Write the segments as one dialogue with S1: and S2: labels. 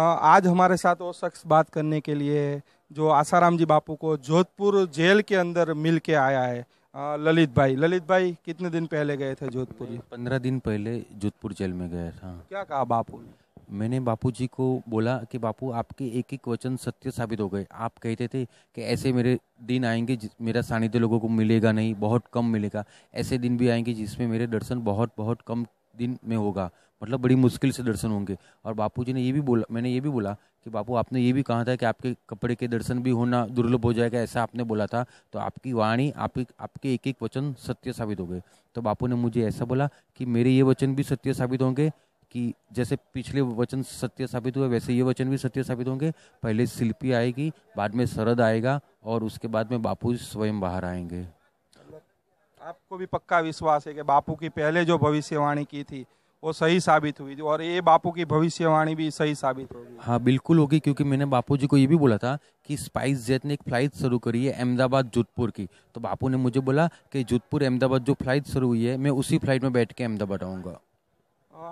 S1: आज हमारे साथ वो शख्स बात करने के लिए जो आसाराम जी बापू को जोधपुर जेल के अंदर मिल के आया है ललित भाई ललित भाई कितने दिन पहले गए थे जोधपुर
S2: पंद्रह दिन पहले जोधपुर जेल में गया था क्या कहा बापू ने मैंने जी को बोला कि बापू आपके एक एक वचन सत्य साबित हो गए आप कहते थे कि ऐसे मेरे दिन आएंगे मेरा सानिध्य लोगों को मिलेगा नहीं बहुत कम मिलेगा ऐसे दिन भी आएंगे जिसमें मेरे दर्शन बहुत बहुत कम दिन में होगा मतलब बड़ी मुश्किल से दर्शन होंगे और जी ने ये भी बोला मैंने ये भी बोला कि बापू आपने ये भी कहा था कि आपके कपड़े के दर्शन भी होना दुर्लभ हो जाएगा ऐसा आपने बोला था तो आपकी वाणी आप आपके एक एक वचन सत्य साबित हो गए तो बापू ने मुझे ऐसा बोला कि मेरे ये वचन भी सत्य साबित होंगे कि जैसे पिछले वचन सत्य साबित हुए वैसे ये वचन भी सत्य साबित होंगे पहले शिल्पी आएगी बाद में शरद आएगा और उसके बाद में बापू स्वयं बाहर आएंगे
S1: आपको भी पक्का विश्वास है कि बापू की पहले जो भविष्यवाणी की थी वो सही साबित हुई और ये बापू की भविष्यवाणी भी सही साबित होगी
S2: हाँ बिल्कुल होगी क्योंकि मैंने बापू जी को ये भी बोला था कि स्पाइस जेट ने एक फ्लाइट शुरू करी है अहमदाबाद जोधपुर की तो बापू ने मुझे बोला कि जोधपुर अहमदाबाद जो फ्लाइट शुरू हुई है मैं उसी फ्लाइट में बैठ के अहमदाबाद आऊँगा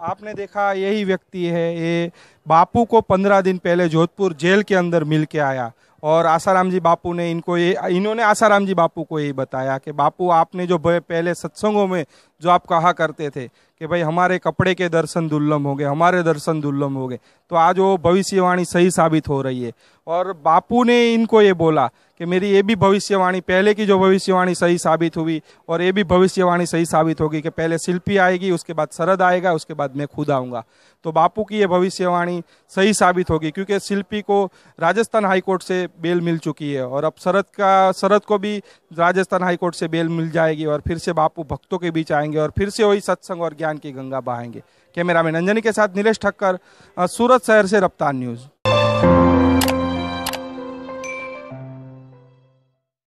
S1: आपने देखा यही व्यक्ति है ये बापू को पंद्रह दिन पहले जोधपुर जेल के अंदर मिल के आया और आसाराम जी बापू ने इनको ये इन्होंने आसाराम जी बापू को यही बताया कि बापू आपने जो पहले सत्संगों में जो आप कहा करते थे कि भाई हमारे कपड़े के दर्शन दुर्लभ हो गए हमारे दर्शन दुर्लभ हो गए तो आज वो भविष्यवाणी सही साबित हो रही है और बापू ने इनको ये बोला कि मेरी ये भी भविष्यवाणी पहले की जो भविष्यवाणी सही साबित हुई और ये भी भविष्यवाणी सही साबित होगी कि पहले शिल्पी आएगी उसके बाद शरद आएगा उसके बाद मैं खुद आऊँगा तो बापू की ये भविष्यवाणी सही साबित होगी क्योंकि शिल्पी को राजस्थान हाईकोर्ट से बेल मिल चुकी है और अब शरद का शरद को भी राजस्थान हाईकोर्ट से बेल मिल जाएगी और फिर से बापू भक्तों के बीच आएंगे और फिर से वही सत्संग और ज्ञान की गंगा बहाएंगे कैमरामैन अंजनी के साथ नीलेष ठक्कर सूरत शहर से रफ्तार न्यूज़